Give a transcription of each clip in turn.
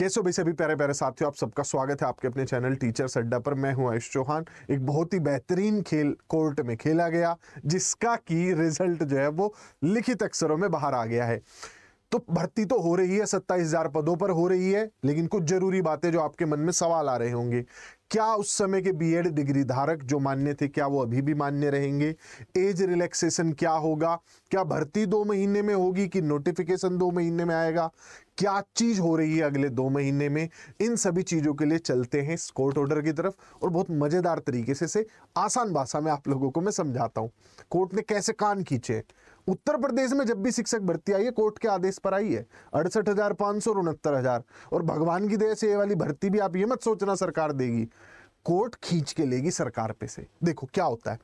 कैसे भाई सभी प्यारे प्यारे साथियों आप सबका स्वागत है आपके अपने चैनल टीचर अड्डा पर मैं हूं आयुष चौहान एक बहुत ही बेहतरीन खेल कोर्ट में खेला गया जिसका की रिजल्ट जो है वो लिखित अक्षरों में बाहर आ गया है तो भर्ती तो हो रही है सत्ताईस हजार पदों पर हो रही है लेकिन कुछ जरूरी बातें जो आपके मन में सवाल आ रहे होंगे क्या उस समय के बीएड डिग्री धारक जो मान्य थे क्या वो अभी भी मान्य रहेंगे एज रिलैक्सेशन क्या होगा क्या भर्ती दो महीने में होगी कि नोटिफिकेशन दो महीने में आएगा क्या चीज़ हो रही है अगले दो महीने में इन सभी चीज़ों के लिए चलते हैं कोर्ट ऑर्डर की तरफ और बहुत मज़ेदार तरीके से से आसान भाषा में आप लोगों को मैं समझाता हूँ कोर्ट ने कैसे कान खींचे उत्तर प्रदेश में जब भी शिक्षक भर्ती आई है कोर्ट के आदेश पर आई है अड़सठ हजार सौ उनहत्तर हजार और भगवान की दया से ये वाली भर्ती भी आप ये मत सोचना सरकार देगी कोर्ट खींच के लेगी सरकार पे से देखो क्या होता है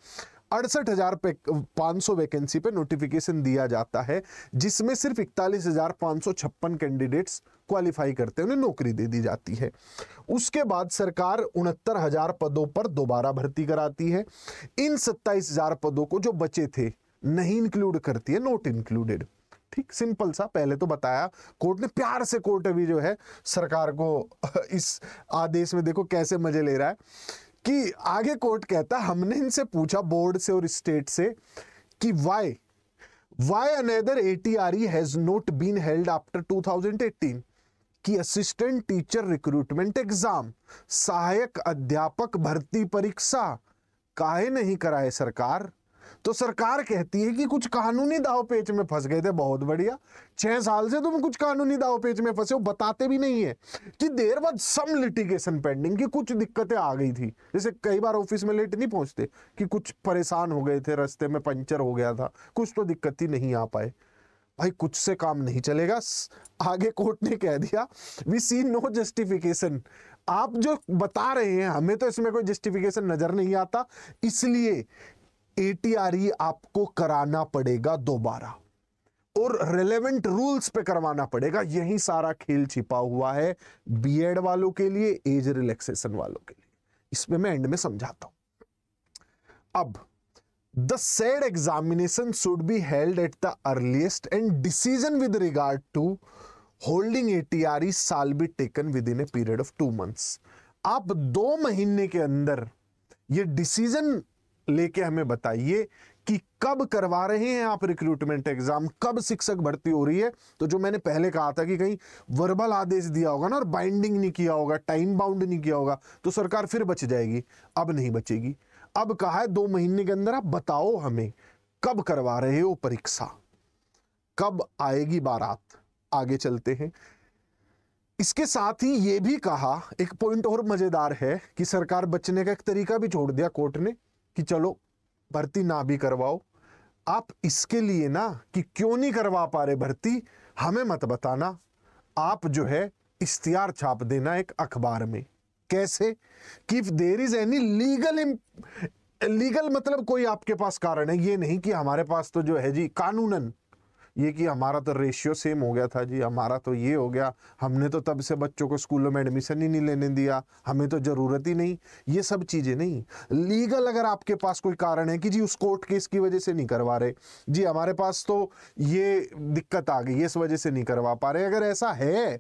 अड़सठ हजार पांच सौ वैकेंसी पे नोटिफिकेशन दिया जाता है जिसमें सिर्फ इकतालीस हजार पांच सौ छप्पन कैंडिडेट्स क्वालिफाई करते हैं उन्हें नौकरी दे दी जाती है उसके बाद सरकार उनहत्तर हजार पदों पर दोबारा भर्ती कराती है इन सत्ताईस हजार पदों को जो बचे थे नहीं इंक्लूड करती है नॉट इंक्लूडेड ठीक सिंपल सा पहले तो बताया कोर्ट ने प्यार से कोर्ट अभी जो है सरकार को इस आदेश में देखो कैसे मजे ले रहा है कि आगे कोर्ट कहता हमने इनसे पूछा बोर्ड से और स्टेट से कि why why another are has not been held after 2018 कि असिस्टेंट टीचर रिक्रूटमेंट एग्जाम सहायक अध्यापक भर्ती परीक्षा काहे नहीं कराए सरकार तो सरकार कहती है कि कुछ कानूनी दाव पेच में फंस गए थे बहुत बढ़िया छह साल से तुम कुछ कानूनी दाव पेच में फंसे हो बताते भी नहीं है कि देर बाद सम लिटिगेशन पेंडिंग की कुछ दिक्कतें आ गई थी जैसे कई बार ऑफिस में लेट नहीं पहुंचते कि कुछ परेशान हो गए थे रास्ते में पंचर हो गया था कुछ तो दिक्कत थी नहीं आ पाए भाई कुछ से काम नहीं चलेगा आगे कोर्ट ने कह दिया वी सी नो जस्टिफिकेशन आप जो बता रहे हैं हमें तो इसमें कोई जस्टिफिकेशन नजर नहीं आता इसलिए एटीआरई e आपको कराना पड़ेगा दोबारा और रेलेवेंट रूल्स पे करवाना पड़ेगा यही सारा खेल छिपा हुआ है बीएड वालों के लिए एज रिलैक्सेशन वालों के लिए इसमें मैं एंड में समझाता हूं अब the said examination should be held at the earliest and decision with regard to holding ATRE shall be taken within a period of two months आप दो महीने के अंदर ये डिसीजन लेके हमें बताइए कि कब करवा रहे हैं आप रिक्रूटमेंट एग्जाम कब शिक्षक भर्ती हो रही है तो जो मैंने पहले कहा था कि कहीं वर्बल आदेश दिया होगा ना और बाइंडिंग नहीं किया होगा टाइम बाउंड नहीं किया होगा तो सरकार फिर बच जाएगी अब नहीं बचेगी अब कहा है दो महीने के अंदर आप बताओ हमें कब करवा रहे हो परीक्षा कब आएगी बारात आगे चलते हैं इसके साथ ही ये भी कहा एक पॉइंट और मजेदार है कि सरकार बचने का एक तरीका भी छोड़ दिया कोर्ट ने कि चलो भर्ती ना भी करवाओ आप इसके लिए ना कि क्यों नहीं करवा पा रहे भर्ती हमें मत बताना आप जो है इश्तियार छाप देना एक अखबार में कैसे कि if there is any legal legal मतलब कोई आपके पास कारण है ये नहीं कि हमारे पास तो जो है जी कानूनन ये कि हमारा तो रेशियो सेम हो गया था जी हमारा तो ये हो गया हमने तो तब से बच्चों को स्कूलों में एडमिशन ही नहीं लेने दिया हमें तो ज़रूरत ही नहीं ये सब चीज़ें नहीं लीगल अगर आपके पास कोई कारण है कि जी उस कोर्ट केस की वजह से नहीं करवा रहे जी हमारे पास तो ये दिक्कत आ गई इस वजह से नहीं करवा पा रहे अगर ऐसा है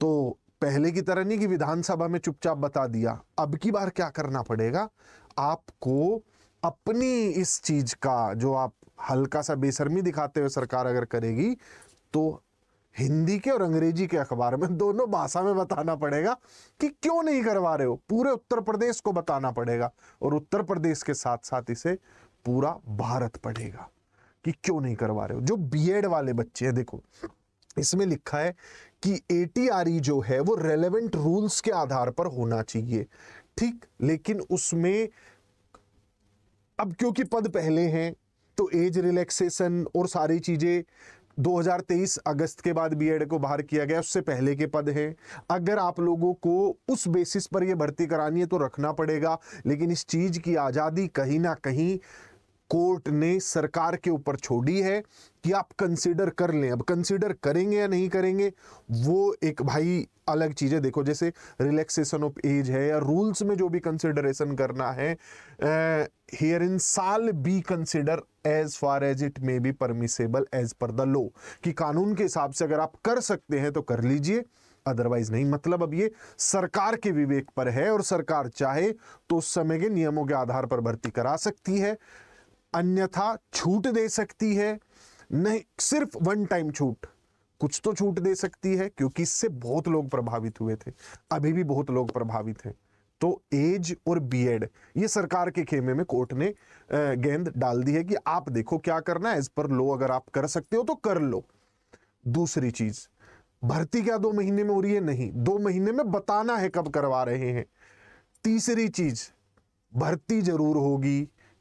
तो पहले की तरह नहीं कि विधानसभा में चुपचाप बता दिया अब की बार क्या करना पड़ेगा आपको अपनी इस चीज़ का जो आप हल्का सा बेसरमी दिखाते हुए सरकार अगर करेगी तो हिंदी के और अंग्रेजी के अखबार में दोनों भाषा में बताना पड़ेगा कि क्यों नहीं करवा रहे हो पूरे उत्तर प्रदेश को बताना पड़ेगा और उत्तर प्रदेश के साथ साथ इसे पूरा भारत पढ़ेगा कि क्यों नहीं करवा रहे हो जो बीएड वाले बच्चे हैं देखो इसमें लिखा है कि ए e जो है वो रेलेवेंट रूल्स के आधार पर होना चाहिए ठीक लेकिन उसमें अब क्योंकि पद पहले हैं तो एज रिलैक्सेशन और सारी चीज़ें 2023 अगस्त के बाद बीएड को बाहर किया गया उससे पहले के पद हैं अगर आप लोगों को उस बेसिस पर ये भर्ती करानी है तो रखना पड़ेगा लेकिन इस चीज़ की आज़ादी कहीं ना कहीं कोर्ट ने सरकार के ऊपर छोड़ी है कि आप कंसिडर कर लें अब कंसिडर करेंगे या नहीं करेंगे वो एक भाई अलग चीज़ है देखो जैसे रिलैक्सेशन ऑफ एज है या रूल्स में जो भी कंसिडरेशन करना है herein shall be consider as far as it may be permissible as per the law कि कानून के हिसाब से अगर आप कर सकते हैं तो कर लीजिए अदरवाइज नहीं मतलब अब ये सरकार के विवेक पर है और सरकार चाहे तो उस समय के नियमों के आधार पर भर्ती करा सकती है अन्यथा छूट दे सकती है नहीं सिर्फ वन टाइम छूट कुछ तो छूट दे सकती है क्योंकि इससे बहुत लोग प्रभावित हुए थे अभी भी बहुत लोग प्रभावित हैं तो एज और बीएड ये सरकार के खेमे में कोर्ट ने गेंद डाल दी है कि आप देखो क्या करना है इस पर लो अगर आप कर सकते हो तो कर लो दूसरी चीज भर्ती क्या दो महीने में हो रही है नहीं दो महीने में बताना है कब करवा रहे हैं तीसरी चीज भर्ती जरूर होगी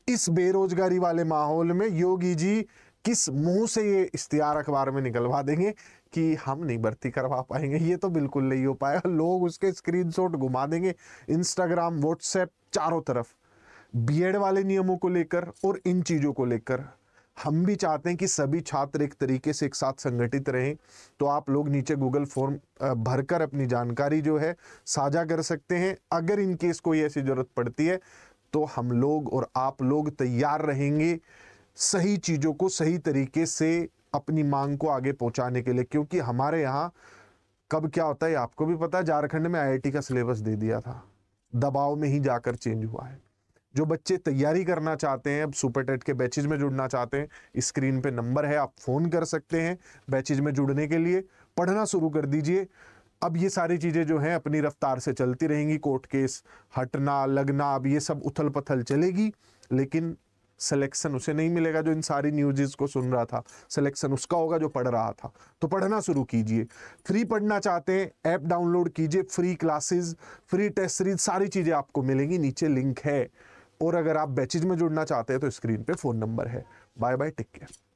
इस बेरोजगारी वाले माहौल में योगी जी किस मुंह से ये इश्तिहार अखबार में निकलवा देंगे कि हम नहीं भर्ती करवा पाएंगे ये तो बिल्कुल नहीं हो पाएगा लोग उसके स्क्रीनशॉट घुमा देंगे इंस्टाग्राम व्हाट्सएप चारों तरफ बीएड वाले नियमों को लेकर और इन चीज़ों को लेकर हम भी चाहते हैं कि सभी छात्र एक तरीके से एक साथ संगठित रहें तो आप लोग नीचे गूगल फॉर्म भरकर अपनी जानकारी जो है साझा कर सकते हैं अगर इन केस कोई ऐसी ज़रूरत पड़ती है तो हम लोग और आप लोग तैयार रहेंगे सही चीज़ों को सही तरीके से अपनी मांग को आगे पहुंचाने के लिए क्योंकि हमारे यहाँ कब क्या होता है आपको भी पता है झारखंड में आईआईटी का सिलेबस दे दिया था दबाव में ही जाकर चेंज हुआ है जो बच्चे तैयारी करना चाहते हैं अब सुपर टेट के बैचेज में जुड़ना चाहते हैं स्क्रीन पे नंबर है आप फ़ोन कर सकते हैं बैचेज में जुड़ने के लिए पढ़ना शुरू कर दीजिए अब ये सारी चीज़ें जो हैं अपनी रफ्तार से चलती रहेंगी कोर्ट केस हटना लगना अब ये सब उथल पथल चलेगी लेकिन सिलेक्शन उसे नहीं मिलेगा जो इन सारी न्यूज़ को सुन रहा था सिलेक्शन उसका होगा जो पढ़ रहा था तो पढ़ना शुरू कीजिए फ्री पढ़ना चाहते हैं ऐप डाउनलोड कीजिए free classes free test series सारी चीज़ें आपको मिलेंगी नीचे लिंक है और अगर आप बैचेज में जुड़ना चाहते हैं तो स्क्रीन पे फ़ोन नंबर है बाय बाय टेक केयर